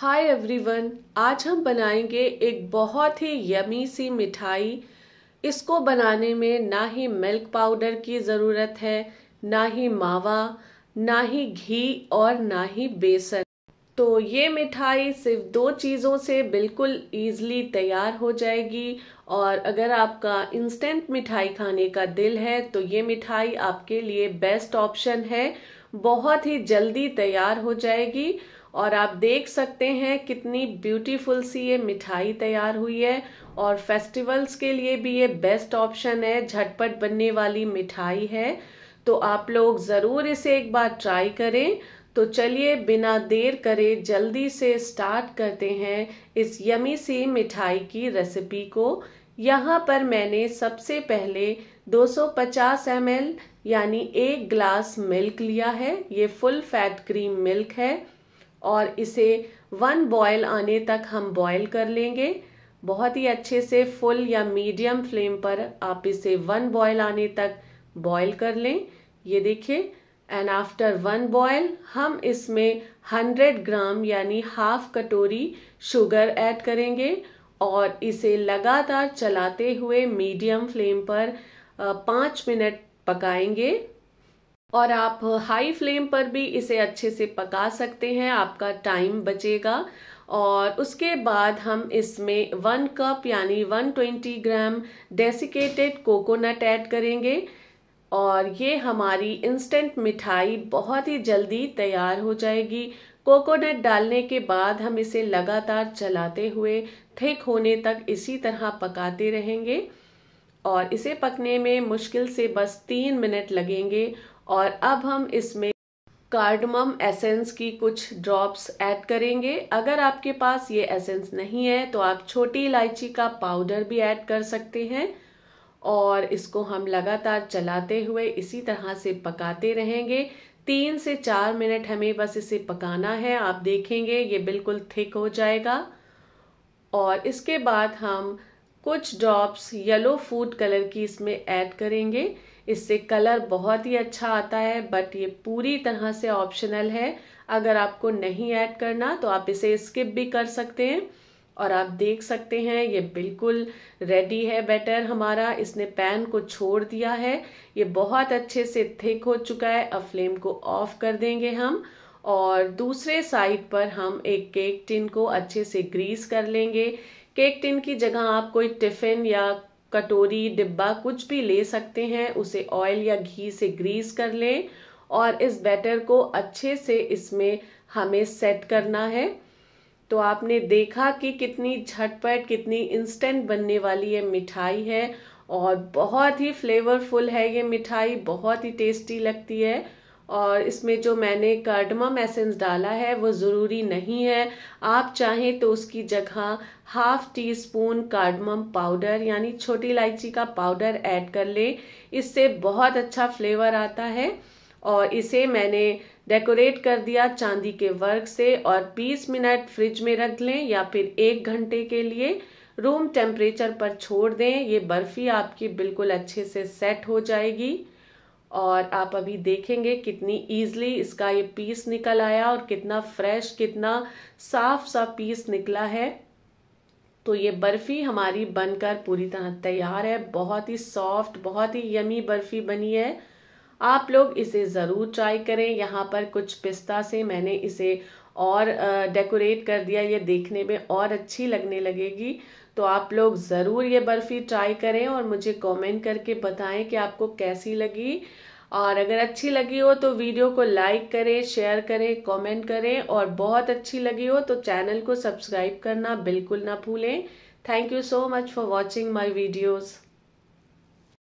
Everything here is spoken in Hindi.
हाय एवरीवन आज हम बनाएंगे एक बहुत ही यमी सी मिठाई इसको बनाने में ना ही मिल्क पाउडर की ज़रूरत है ना ही मावा ना ही घी और ना ही बेसन तो ये मिठाई सिर्फ दो चीज़ों से बिल्कुल ईजली तैयार हो जाएगी और अगर आपका इंस्टेंट मिठाई खाने का दिल है तो ये मिठाई आपके लिए बेस्ट ऑप्शन है बहुत ही जल्दी तैयार हो जाएगी और आप देख सकते हैं कितनी ब्यूटीफुल सी ये मिठाई तैयार हुई है और फेस्टिवल्स के लिए भी ये बेस्ट ऑप्शन है झटपट बनने वाली मिठाई है तो आप लोग ज़रूर इसे एक बार ट्राई करें तो चलिए बिना देर करे जल्दी से स्टार्ट करते हैं इस यमी सी मिठाई की रेसिपी को यहाँ पर मैंने सबसे पहले 250 सौ यानी एक ग्लास मिल्क लिया है ये फुल फैट क्रीम मिल्क है और इसे वन बॉयल आने तक हम बॉयल कर लेंगे बहुत ही अच्छे से फुल या मीडियम फ्लेम पर आप इसे वन बॉयल आने तक बॉयल कर लें ये देखिए एंड आफ्टर वन बॉयल हम इसमें हंड्रेड ग्राम यानी हाफ कटोरी शुगर ऐड करेंगे और इसे लगातार चलाते हुए मीडियम फ्लेम पर पाँच मिनट पकाएंगे और आप हाई फ्लेम पर भी इसे अच्छे से पका सकते हैं आपका टाइम बचेगा और उसके बाद हम इसमें वन कप यानी 120 ग्राम डेसिकेटेड कोकोनट ऐड करेंगे और ये हमारी इंस्टेंट मिठाई बहुत ही जल्दी तैयार हो जाएगी कोकोनट डालने के बाद हम इसे लगातार चलाते हुए थिक होने तक इसी तरह पकाते रहेंगे और इसे पकने में मुश्किल से बस तीन मिनट लगेंगे और अब हम इसमें कार्डमम एसेंस की कुछ ड्रॉप्स ऐड करेंगे अगर आपके पास ये एसेंस नहीं है तो आप छोटी इलायची का पाउडर भी ऐड कर सकते हैं और इसको हम लगातार चलाते हुए इसी तरह से पकाते रहेंगे तीन से चार मिनट हमें बस इसे पकाना है आप देखेंगे ये बिल्कुल थिक हो जाएगा और इसके बाद हम कुछ ड्रॉप्स येलो फूड कलर की इसमें ऐड करेंगे इससे कलर बहुत ही अच्छा आता है बट ये पूरी तरह से ऑप्शनल है अगर आपको नहीं ऐड करना तो आप इसे स्किप भी कर सकते हैं और आप देख सकते हैं ये बिल्कुल रेडी है बैटर हमारा इसने पैन को छोड़ दिया है ये बहुत अच्छे से थिक हो चुका है अब फ्लेम को ऑफ कर देंगे हम और दूसरे साइड पर हम एक केक टिन को अच्छे से ग्रीस कर लेंगे केक टिन की जगह आप कोई टिफ़िन या कटोरी डिब्बा कुछ भी ले सकते हैं उसे ऑयल या घी से ग्रीस कर लें और इस बैटर को अच्छे से इसमें हमें सेट करना है तो आपने देखा कि कितनी झटपट कितनी इंस्टेंट बनने वाली ये मिठाई है और बहुत ही फ्लेवरफुल है ये मिठाई बहुत ही टेस्टी लगती है और इसमें जो मैंने कार्डमम एसेंस डाला है वो ज़रूरी नहीं है आप चाहें तो उसकी जगह half teaspoon cardamom powder यानी छोटी इलायची का पाउडर ऐड कर लें इससे बहुत अच्छा फ्लेवर आता है और इसे मैंने डेकोरेट कर दिया चांदी के वर्क से और 20 मिनट फ्रिज में रख लें या फिर एक घंटे के लिए रूम टेम्परेचर पर छोड़ दें ये बर्फ़ी आपकी बिल्कुल अच्छे से सेट हो जाएगी और आप अभी देखेंगे कितनी ईजली इसका ये पीस निकल आया और कितना फ्रेश कितना साफ सा पीस निकला है तो ये बर्फ़ी हमारी बनकर पूरी तरह तैयार है बहुत ही सॉफ्ट बहुत ही यमी बर्फ़ी बनी है आप लोग इसे ज़रूर ट्राई करें यहाँ पर कुछ पिस्ता से मैंने इसे और डेकोरेट कर दिया ये देखने में और अच्छी लगने लगेगी तो आप लोग ज़रूर ये बर्फ़ी ट्राई करें और मुझे कमेंट करके बताएं कि आपको कैसी लगी और अगर अच्छी लगी हो तो वीडियो को लाइक करें शेयर करें कमेंट करें और बहुत अच्छी लगी हो तो चैनल को सब्सक्राइब करना बिल्कुल ना भूलें thank you so much for watching my videos